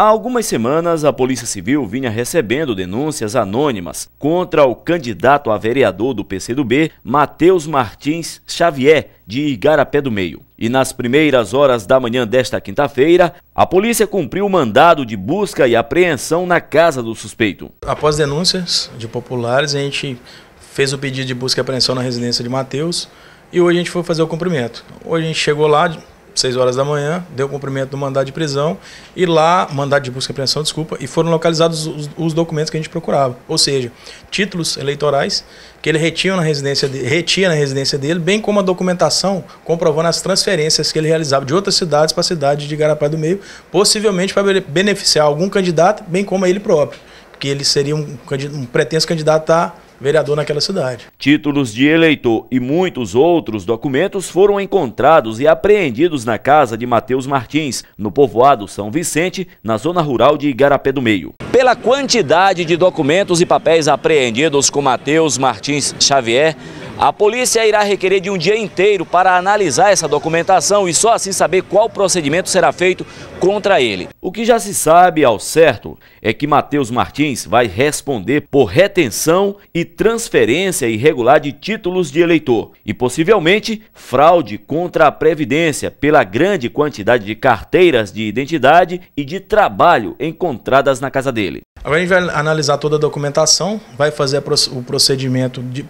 Há algumas semanas, a Polícia Civil vinha recebendo denúncias anônimas contra o candidato a vereador do PCdoB, Matheus Martins Xavier, de Igarapé do Meio. E nas primeiras horas da manhã desta quinta-feira, a polícia cumpriu o mandado de busca e apreensão na casa do suspeito. Após denúncias de populares, a gente fez o pedido de busca e apreensão na residência de Matheus e hoje a gente foi fazer o cumprimento. Hoje a gente chegou lá, 6 horas da manhã, deu cumprimento do mandado de prisão e lá, mandado de busca e apreensão, desculpa, e foram localizados os, os, documentos que a gente procurava. Ou seja, títulos eleitorais que ele retinha na residência de, retinha na residência dele, bem como a documentação comprovando as transferências que ele realizava de outras cidades para a cidade de Garapá do Meio, possivelmente para beneficiar algum candidato, bem como ele próprio, que ele seria um, um pretenso candidato a vereador naquela cidade. Títulos de eleitor e muitos outros documentos foram encontrados e apreendidos na casa de Matheus Martins, no povoado São Vicente, na zona rural de Igarapé do Meio. Pela quantidade de documentos e papéis apreendidos com Matheus Martins Xavier, a polícia irá requerer de um dia inteiro para analisar essa documentação e só assim saber qual procedimento será feito contra ele. O que já se sabe ao certo é que Matheus Martins vai responder por retenção e transferência irregular de títulos de eleitor e possivelmente fraude contra a Previdência pela grande quantidade de carteiras de identidade e de trabalho encontradas na casa dele. Agora a gente vai analisar toda a documentação, vai fazer o procedimento de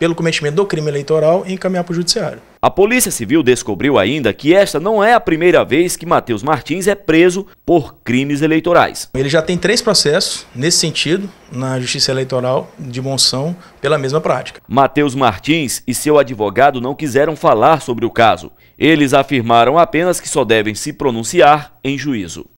pelo cometimento do crime eleitoral e encaminhar para o judiciário. A Polícia Civil descobriu ainda que esta não é a primeira vez que Matheus Martins é preso por crimes eleitorais. Ele já tem três processos nesse sentido na Justiça Eleitoral de Monção pela mesma prática. Matheus Martins e seu advogado não quiseram falar sobre o caso. Eles afirmaram apenas que só devem se pronunciar em juízo.